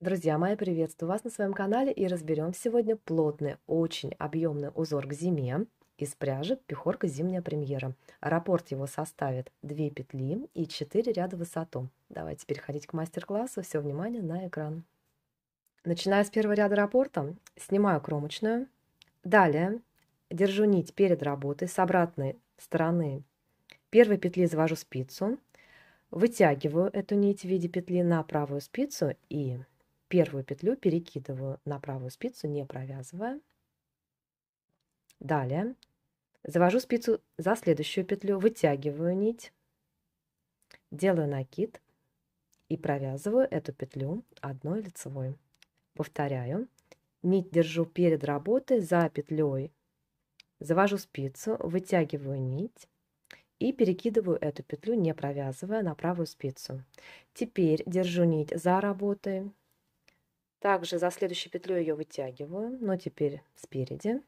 Друзья мои, приветствую вас на своем канале и разберем сегодня плотный, очень объемный узор к зиме из пряжи пехорка зимняя премьера. Раппорт его составит 2 петли и 4 ряда в высоту. Давайте переходить к мастер-классу, все внимание на экран. Начиная с первого ряда раппорта, снимаю кромочную. Далее держу нить перед работой с обратной стороны первой петли завожу спицу, вытягиваю эту нить в виде петли на правую спицу и Первую петлю перекидываю на правую спицу, не провязывая. Далее завожу спицу за следующую петлю, вытягиваю нить, делаю накид и провязываю эту петлю одной лицевой. Повторяю. Нить держу перед работой за петлей. Завожу спицу, вытягиваю нить и перекидываю эту петлю, не провязывая, на правую спицу. Теперь держу нить за работой, также за следующую петлю ее вытягиваю, но теперь спереди.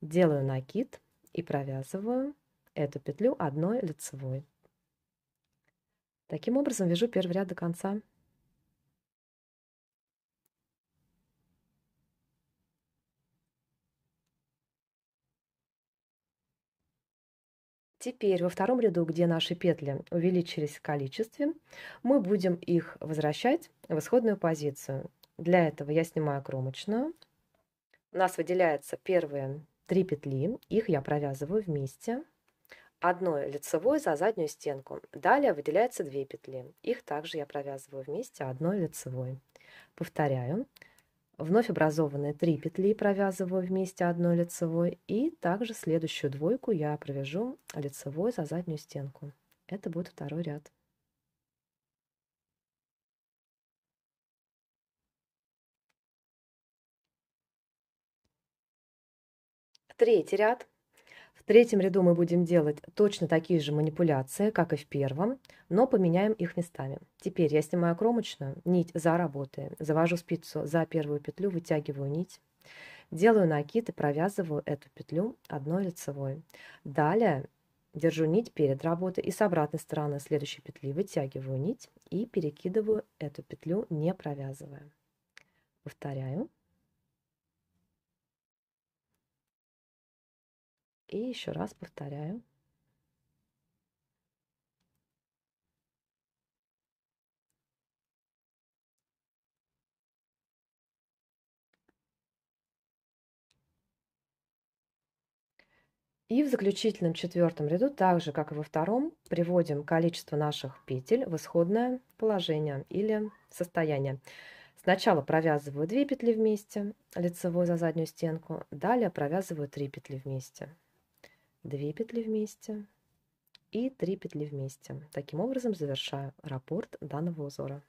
Делаю накид и провязываю эту петлю одной лицевой. Таким образом вяжу первый ряд до конца. Теперь во втором ряду, где наши петли увеличились в количестве, мы будем их возвращать в исходную позицию. Для этого я снимаю кромочную. У нас выделяются первые три петли, их я провязываю вместе. Одной лицевой за заднюю стенку. Далее выделяются две петли. Их также я провязываю вместе одной лицевой. Повторяю. Вновь образованные три петли провязываю вместе одной лицевой и также следующую двойку я провяжу лицевой за заднюю стенку. Это будет второй ряд. Третий ряд. В третьем ряду мы будем делать точно такие же манипуляции, как и в первом, но поменяем их местами. Теперь я снимаю кромочную, нить за работой, завожу спицу за первую петлю, вытягиваю нить. Делаю накид и провязываю эту петлю одной лицевой. Далее держу нить перед работой и с обратной стороны следующей петли вытягиваю нить и перекидываю эту петлю, не провязывая. Повторяю. И еще раз повторяю. И в заключительном четвертом ряду, так же как и во втором, приводим количество наших петель в исходное положение или состояние. Сначала провязываю 2 петли вместе, лицевой за заднюю стенку, далее провязываю 3 петли вместе. 2 петли вместе и 3 петли вместе. Таким образом завершаю раппорт данного узора.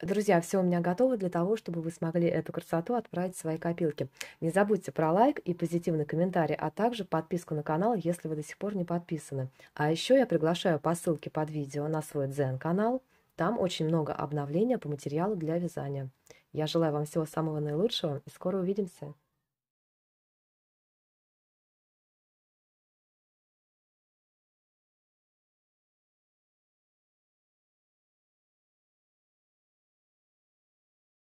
Друзья, все у меня готово для того, чтобы вы смогли эту красоту отправить в свои копилки. Не забудьте про лайк и позитивный комментарий, а также подписку на канал, если вы до сих пор не подписаны. А еще я приглашаю по ссылке под видео на свой дзен-канал – там очень много обновления по материалу для вязания. Я желаю вам всего самого наилучшего и скоро увидимся!